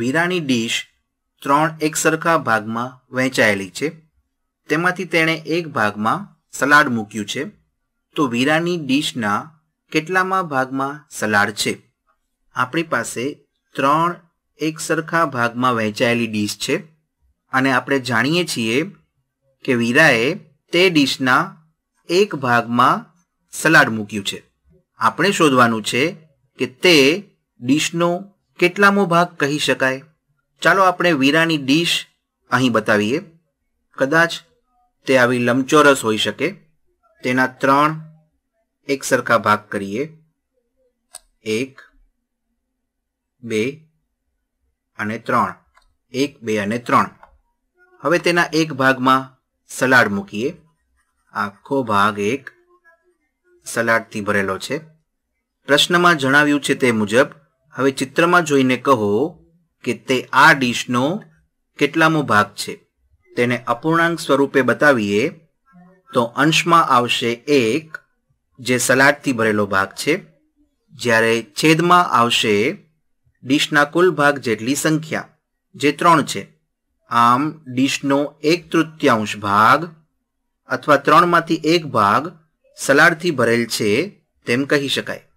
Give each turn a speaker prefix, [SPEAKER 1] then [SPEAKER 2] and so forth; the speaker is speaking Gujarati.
[SPEAKER 1] વીરાની ડીશ ત્રણ એક સરખા ભાગમાં વહેંચાયેલી છે તેમાંથી તેણે એક ભાગમાં સલાડ મૂક્યું છે તો વીરાની ડીશના કેટલામાં ભાગમાં સલાડ છે આપણી પાસે ત્રણ એક સરખા ભાગમાં વહેંચાયેલી ડીશ છે અને આપણે જાણીએ છીએ કે વીરાએ તે ડીશના એક ભાગમાં સલાડ મૂક્યું છે આપણે શોધવાનું છે કે તે ડીશનો કેટલામો ભાગ કહી શકાય ચાલો આપણે વીરાની ડીશ અહીં બતાવીએ કદાચ તે આવી લંબચોરસ હોઈ શકે તેના ત્રણ એક સરખા ભાગ કરીએ એક બે અને ત્રણ એક બે અને ત્રણ હવે તેના એક ભાગમાં સલાડ મૂકીએ આખો ભાગ એક સલાડથી ભરેલો છે પ્રશ્નમાં જણાવ્યું છે તે મુજબ હવે ચિત્રમાં જોઈને કહો કે તે આ ડીશનો કેટલામો ભાગ છે તેને અપૂર્ણાંક સ્વરૂપે બતાવીએ તો અંશમાં આવશે એક જે સલાડથી ભરેલો ભાગ છે જ્યારે છેદમાં આવશે ડીશના કુલ ભાગ જેટલી સંખ્યા જે ત્રણ છે આમ ડીશનો એક તૃતીયાંશ ભાગ અથવા ત્રણમાંથી એક ભાગ સલાડથી ભરેલ છે તેમ કહી શકાય